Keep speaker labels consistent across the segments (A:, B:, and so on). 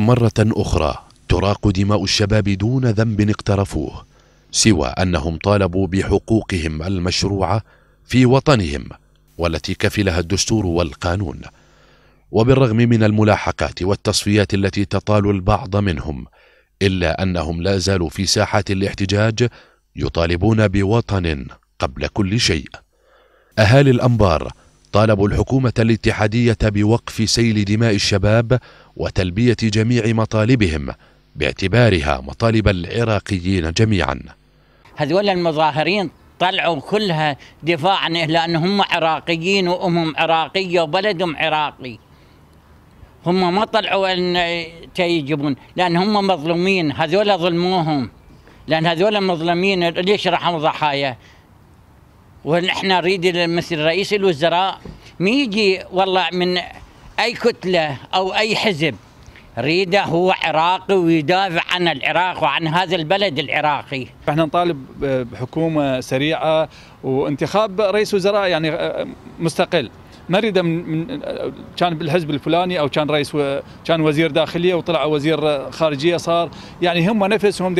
A: مرة أخرى تراق دماء الشباب دون ذنب اقترفوه سوى أنهم طالبوا بحقوقهم المشروعة في وطنهم والتي كفلها الدستور والقانون وبالرغم من الملاحقات والتصفيات التي تطال البعض منهم إلا أنهم لا زالوا في ساحة الاحتجاج يطالبون بوطن قبل كل شيء أهالي الأنبار طالبوا الحكومة الاتحادية بوقف سيل دماء الشباب وتلبية جميع مطالبهم باعتبارها مطالب العراقيين جميعا
B: هذول المظاهرين طلعوا كلها دفاعا لأنهم لأن هم عراقيين وأمهم عراقية وبلدهم عراقي هم ما طلعوا أن يجيبون لأن هم مظلومين هذول ظلموهم لأن هذول مظلومين ليش راحوا ضحايا ونحن نريد مثل رئيس الوزراء ما يجي والله من اي كتله او اي حزب ريده هو عراقي ويدافع عن العراق وعن هذا البلد العراقي
C: احنا نطالب بحكومه سريعه وانتخاب رئيس وزراء يعني آه، مستقل ما نريده من آه، كان بالحزب الفلاني او كان رئيس و... كان وزير داخليه وطلع وزير خارجيه صار يعني هم نفسهم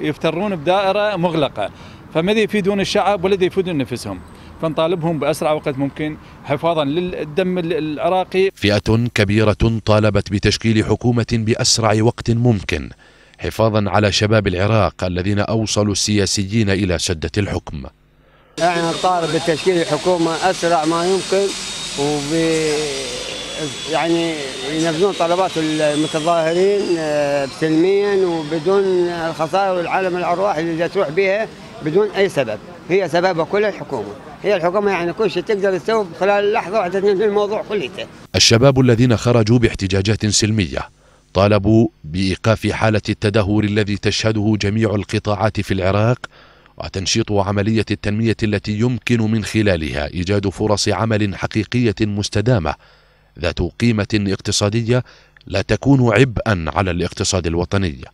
C: يفترون بدائره مغلقه فماذا يفيدون الشعب والذي يفيدون نفسهم فنطالبهم بأسرع وقت ممكن حفاظا للدم العراقي
A: فئة كبيرة طالبت بتشكيل حكومة بأسرع وقت ممكن حفاظا على شباب العراق الذين أوصلوا السياسيين إلى سدة الحكم
C: احنا نطالب
B: بتشكيل حكومة أسرع ما يمكن وب يعني ينفذون طلبات المتظاهرين سلميا آه، وبدون الخسائر والعالم الأرواح اللي تروح بها بدون اي سبب هي سببها كل الحكومه هي الحكومه يعني كل شيء تقدر تسوي خلال لحظه واحده تنهي الموضوع كليته
A: الشباب الذين خرجوا باحتجاجات سلميه طالبوا بايقاف حاله التدهور الذي تشهده جميع القطاعات في العراق وتنشيط عمليه التنميه التي يمكن من خلالها ايجاد فرص عمل حقيقيه مستدامه ذات قيمه اقتصاديه لا تكون عبئا على الاقتصاد الوطني